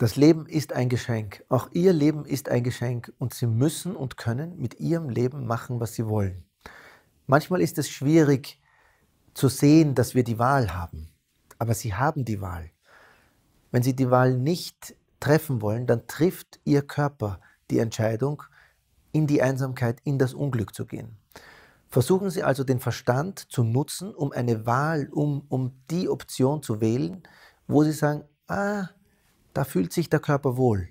Das Leben ist ein Geschenk. Auch ihr Leben ist ein Geschenk und sie müssen und können mit ihrem Leben machen, was sie wollen. Manchmal ist es schwierig zu sehen, dass wir die Wahl haben, aber sie haben die Wahl. Wenn sie die Wahl nicht treffen wollen, dann trifft ihr Körper die Entscheidung, in die Einsamkeit, in das Unglück zu gehen. Versuchen Sie also den Verstand zu nutzen, um eine Wahl, um, um die Option zu wählen, wo Sie sagen, ah, da fühlt sich der Körper wohl.